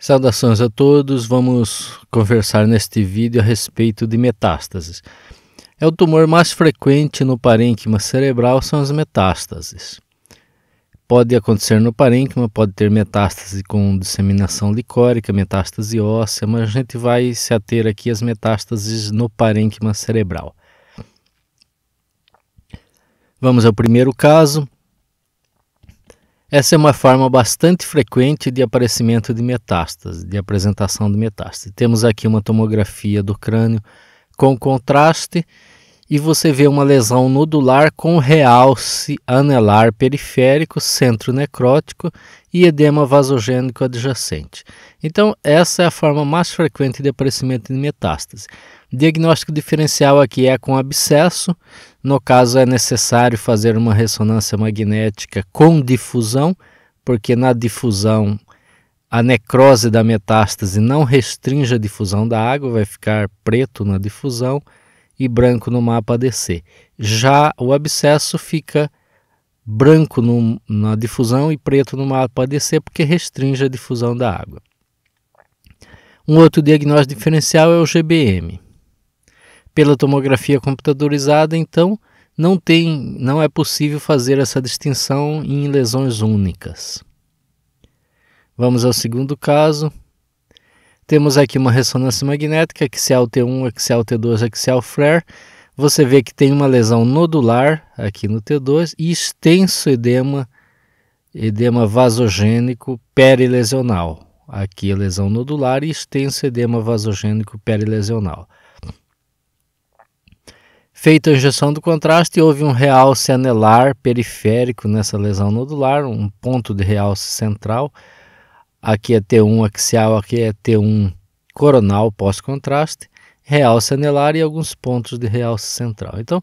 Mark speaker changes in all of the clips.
Speaker 1: Saudações a todos, vamos conversar neste vídeo a respeito de metástases. É o tumor mais frequente no parênquima cerebral são as metástases. Pode acontecer no parênquima, pode ter metástase com disseminação licórica, metástase óssea, mas a gente vai se ater aqui às metástases no parênquima cerebral. Vamos ao primeiro caso. Essa é uma forma bastante frequente de aparecimento de metástase, de apresentação de metástase. Temos aqui uma tomografia do crânio com contraste e você vê uma lesão nodular com realce anelar periférico, centro necrótico e edema vasogênico adjacente. Então, essa é a forma mais frequente de aparecimento de metástase. Diagnóstico diferencial aqui é com abscesso. No caso, é necessário fazer uma ressonância magnética com difusão, porque na difusão a necrose da metástase não restringe a difusão da água, vai ficar preto na difusão e branco no mapa ADC. Já o abscesso fica branco no, na difusão e preto no mapa ADC porque restringe a difusão da água. Um outro diagnóstico diferencial é o GBM. Pela tomografia computadorizada, então, não tem, não é possível fazer essa distinção em lesões únicas. Vamos ao segundo caso. Temos aqui uma ressonância magnética, axial T1, axial T2, axial flare. Você vê que tem uma lesão nodular aqui no T2 e extenso edema, edema vasogênico perilesional. Aqui lesão nodular e extenso edema vasogênico perilesional. Feita a injeção do contraste, houve um realce anelar periférico nessa lesão nodular, um ponto de realce central aqui é T1 axial, aqui é T1 coronal pós-contraste, realce anelar e alguns pontos de realce central. Então,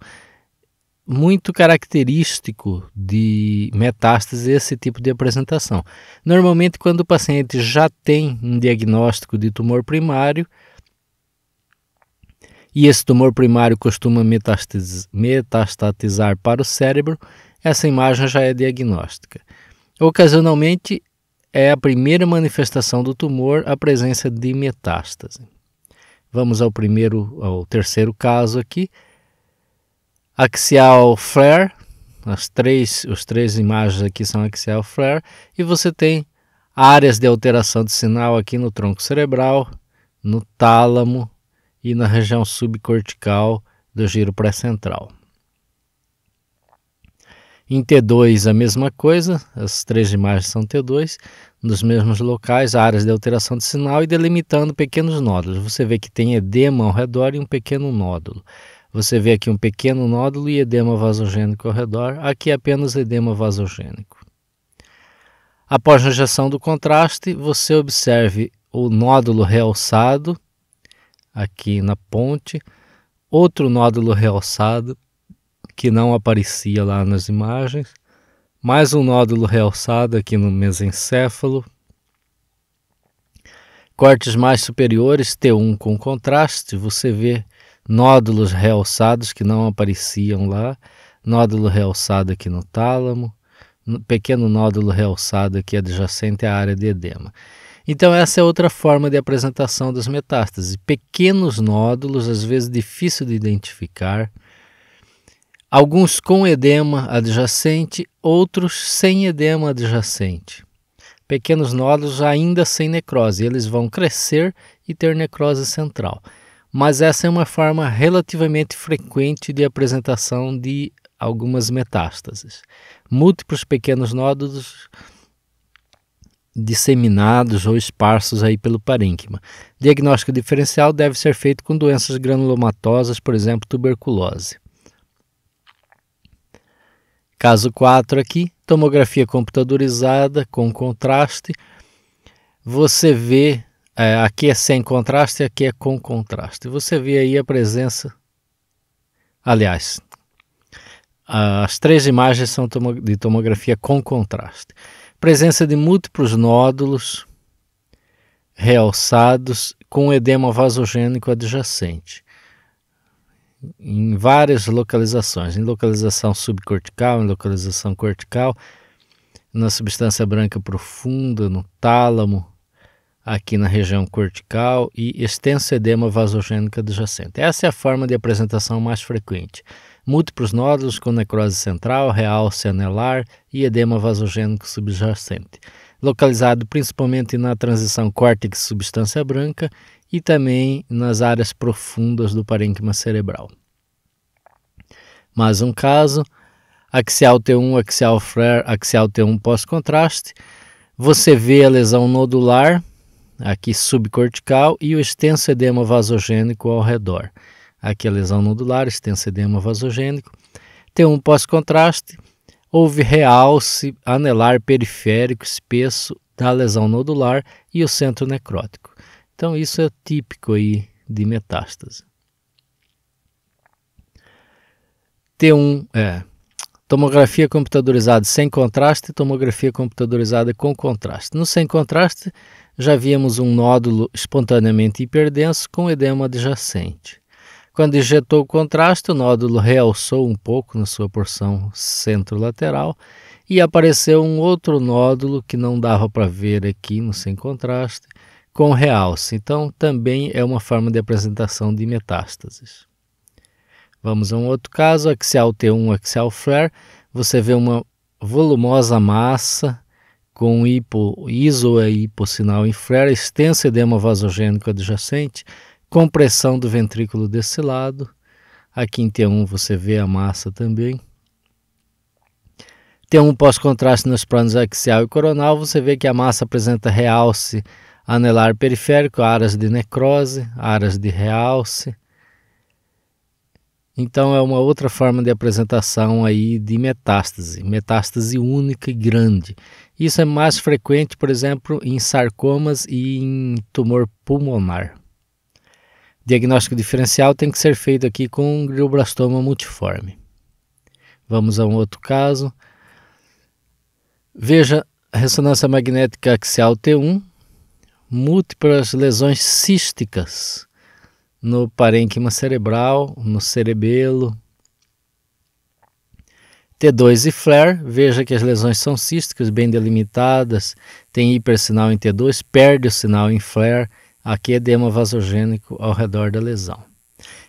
Speaker 1: muito característico de metástase esse tipo de apresentação. Normalmente, quando o paciente já tem um diagnóstico de tumor primário, e esse tumor primário costuma metastatizar para o cérebro, essa imagem já é diagnóstica. Ocasionalmente, é a primeira manifestação do tumor a presença de metástase. Vamos ao primeiro, ao terceiro caso aqui. Axial flare, as três, os três imagens aqui são axial flare e você tem áreas de alteração de sinal aqui no tronco cerebral, no tálamo e na região subcortical do giro pré-central. Em T2 a mesma coisa, as três imagens são T2, nos mesmos locais, áreas de alteração de sinal e delimitando pequenos nódulos. Você vê que tem edema ao redor e um pequeno nódulo. Você vê aqui um pequeno nódulo e edema vasogênico ao redor, aqui é apenas edema vasogênico. Após a injeção do contraste, você observe o nódulo realçado aqui na ponte, outro nódulo realçado que não aparecia lá nas imagens, mais um nódulo realçado aqui no mesencéfalo, cortes mais superiores, T1 com contraste, você vê nódulos realçados que não apareciam lá, nódulo realçado aqui no tálamo, pequeno nódulo realçado aqui adjacente à área de edema. Então, essa é outra forma de apresentação das metástases. Pequenos nódulos, às vezes difícil de identificar, alguns com edema adjacente, outros sem edema adjacente. Pequenos nódulos ainda sem necrose, eles vão crescer e ter necrose central. Mas essa é uma forma relativamente frequente de apresentação de algumas metástases. Múltiplos pequenos nódulos disseminados ou esparsos aí pelo parênquima. Diagnóstico diferencial deve ser feito com doenças granulomatosas, por exemplo, tuberculose. Caso 4 aqui, tomografia computadorizada com contraste. Você vê, é, aqui é sem contraste, aqui é com contraste. Você vê aí a presença, aliás, as três imagens são de tomografia com contraste. Presença de múltiplos nódulos realçados com edema vasogênico adjacente em várias localizações, em localização subcortical, em localização cortical, na substância branca profunda, no tálamo, aqui na região cortical e extenso edema vasogênico adjacente. Essa é a forma de apresentação mais frequente. Múltiplos nódulos com necrose central, realce anelar e edema vasogênico subjacente. Localizado principalmente na transição córtex-substância branca e também nas áreas profundas do parênquima cerebral. Mais um caso, axial T1, axial flare, axial T1 pós-contraste, você vê a lesão nodular, aqui subcortical, e o extenso edema vasogênico ao redor. Aqui a lesão nodular, extenso edema vasogênico. T1 pós-contraste, houve realce anelar periférico espesso da lesão nodular e o centro necrótico. Então isso é típico aí de metástase. T1 é tomografia computadorizada sem contraste e tomografia computadorizada com contraste. No sem contraste, já víamos um nódulo espontaneamente hiperdenso com edema adjacente. Quando injetou o contraste, o nódulo realçou um pouco na sua porção centro-lateral e apareceu um outro nódulo que não dava para ver aqui no sem contraste, com realce. Então, também é uma forma de apresentação de metástases. Vamos a um outro caso, axial T1, axial flare. Você vê uma volumosa massa com hipo, iso e é hipossinal em flare, extenso edema vasogênico adjacente, compressão do ventrículo desse lado. Aqui em T1 você vê a massa também. T1 pós-contraste nos planos axial e coronal, você vê que a massa apresenta realce anelar periférico, áreas de necrose, áreas de realce. Então é uma outra forma de apresentação aí de metástase, metástase única e grande. Isso é mais frequente, por exemplo, em sarcomas e em tumor pulmonar. Diagnóstico diferencial tem que ser feito aqui com glioblastoma multiforme. Vamos a um outro caso. Veja ressonância magnética axial T1, múltiplas lesões císticas no parênquima cerebral, no cerebelo. T2 e flare, veja que as lesões são císticas, bem delimitadas, tem hipersinal em T2, perde o sinal em flare, aqui é edema vasogênico ao redor da lesão.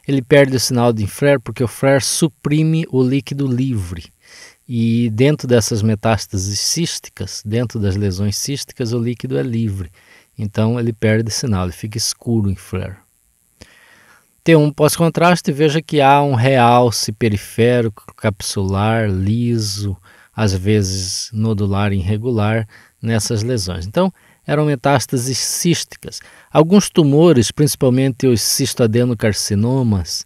Speaker 1: Ele perde o sinal de flare porque o flare suprime o líquido livre. E dentro dessas metástases císticas, dentro das lesões císticas, o líquido é livre. Então ele perde sinal, ele fica escuro em flare. t um pós-contraste, veja que há um realce periférico, capsular, liso, às vezes nodular irregular nessas lesões. Então, eram metástases císticas. Alguns tumores, principalmente os cistoadenocarcinomas,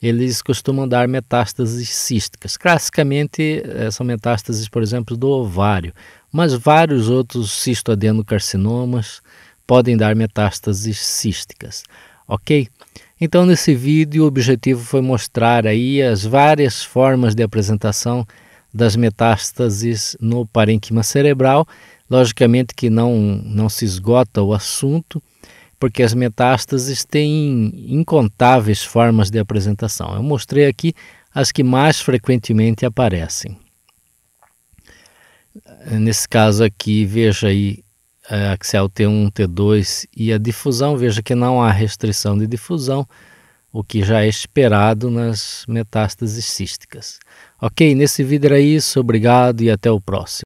Speaker 1: eles costumam dar metástases císticas. Classicamente, eh, são metástases, por exemplo, do ovário, mas vários outros cistoadenocarcinomas, podem dar metástases císticas, ok? Então nesse vídeo o objetivo foi mostrar aí as várias formas de apresentação das metástases no parênquima cerebral. Logicamente que não, não se esgota o assunto, porque as metástases têm incontáveis formas de apresentação. Eu mostrei aqui as que mais frequentemente aparecem. Nesse caso aqui, veja aí é, axial T1, T2 e a difusão, veja que não há restrição de difusão, o que já é esperado nas metástases císticas. Ok, nesse vídeo era isso, obrigado e até o próximo.